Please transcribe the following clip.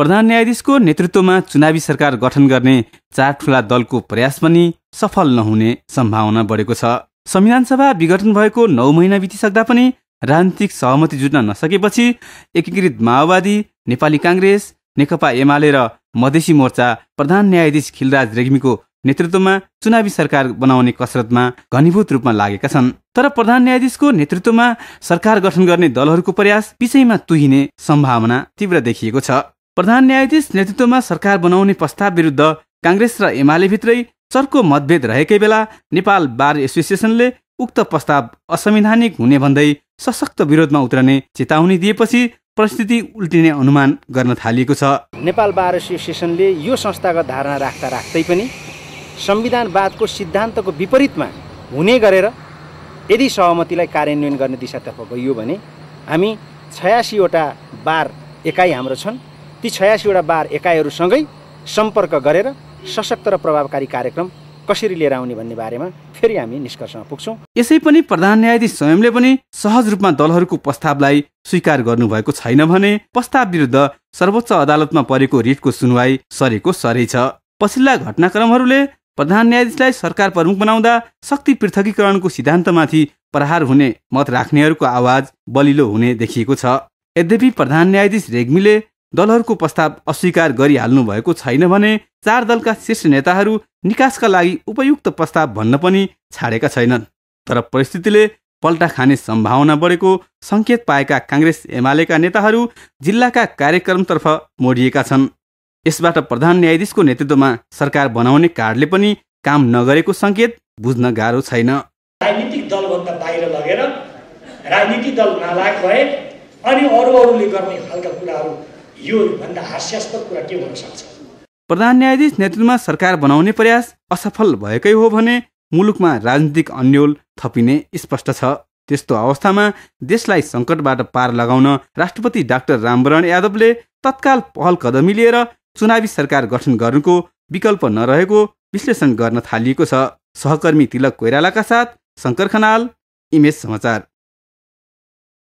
प्रधान न्यायाधीशको नेतृत्वमा चुनावी सरकार गठन गर्ने चार ठुला दलको प्रयास पनि सफल नहुने सम्भावना बढेको छ संविधानसभा विघटन भएको नौ महिना बितिसक्दा पनि राजनीतिक सहमति जुट्न नसकेपछि एकीकृत माओवादी नेपाली काङ्ग्रेस नेकपा एमाले र मधेसी मोर्चा प्रधान न्यायाधीश खिलराज रेग्मीको नेतृत्वमा चुनावी सरकार बनाउने कसरतमा घनीभूत रूपमा लागेका छन् तर प्रधान न्यायाधीशको नेतृत्वमा सरकार गठन गर्ने दलहरूको प्रयास विषयमा तुहिने सम्भावना तीव्र देखिएको छ प्रधान न्यायाधीश नेतृत्वमा सरकार बनाउने प्रस्ताव विरुद्ध काङ्ग्रेस र एमाले भित्रै चर्को मतभेद रहेकै बेला नेपाल बार एसोसिएसनले उक्त प्रस्ताव असंवैधानिक हुने भन्दै सशक्त विरोधमा उत्रने चेतावनी दिएपछि परिस्थिति उल्टिने अनुमान गर्न थालिएको छ नेपाल बार एसोसिएसनले यो संस्थागत धारणा राख्दा राख्दै पनि संविधानवादको सिद्धान्तको विपरीतमा हुने गरेर यदि सहमतिलाई कार्यान्वयन गर्ने दिशातर्फ गइयो भने हामी छयासीवटा बार एकाइ हाम्रो छन् ती छयासीवटा बार एकाइहरूसँगै सम्पर्क गरेर सशक्त र प्रभावकारी कार्यक्रम कसरी लिएर आउने भन्ने बारेमा फेरि हामी निष्कर्षमा पुग्छौँ यसै पनि प्रधान न्यायाधीश स्वयंले पनि सहज रूपमा दलहरूको प्रस्तावलाई स्वीकार गर्नुभएको छैन भने प्रस्ताव विरुद्ध सर्वोच्च अदालतमा परेको रिटको सुनवाई सरेको सरै छ पछिल्ला घटनाक्रमहरूले प्रधान न्यायाधीशलाई सरकार प्रमुख बनाउँदा शक्ति पृथकीकरणको सिद्धान्तमाथि प्रहार हुने मत राख्नेहरूको आवाज बलिलो हुने देखिएको छ यद्यपि प्रधान न्यायाधीश रेग्मीले दलहरूको प्रस्ताव अस्वीकार गरिहाल्नु भएको छैन भने चार दलका शीर्ष नेताहरू निकासका लागि उपयुक्त प्रस्ताव भन्न पनि छाडेका छैनन् तर परिस्थितिले पल्टा खाने सम्भावना बढेको सङ्केत पाएका काङ्ग्रेस एमालेका नेताहरू जिल्लाका कार्यक्रमतर्फ मोडिएका छन् यसबाट प्रधान न्यायाधीशको नेतृत्वमा सरकार बनाउने कार्डले पनि काम नगरेको सङ्केत बुझ्न गाह्रो छैन राजनीतिक दलभन्दा बाहिर लगेर राजनीतिक दल नालायक भए अनि अरू अरूले गर्ने खालका कुराहरू योभन्दा हास्यास्पद कुरा के हुन सक्छ प्रधान न्यायाधीश नेतृत्वमा सरकार बनाउने प्रयास असफल भएकै हो भने मुलुकमा राजनीतिक अन्यल थपिने स्पष्ट छ त्यस्तो अवस्थामा देशलाई सङ्कटबाट पार लगाउन राष्ट्रपति डाक्टर रामवरण यादवले तत्काल पहल कदमी लिएर चुनावी सरकार गठन गर्नुको विकल्प नरहेको विश्लेषण गर्न थालिएको छ सहकर्मी तिलक कोइरालाका साथ शङ्कर खनाल इमेज समाचार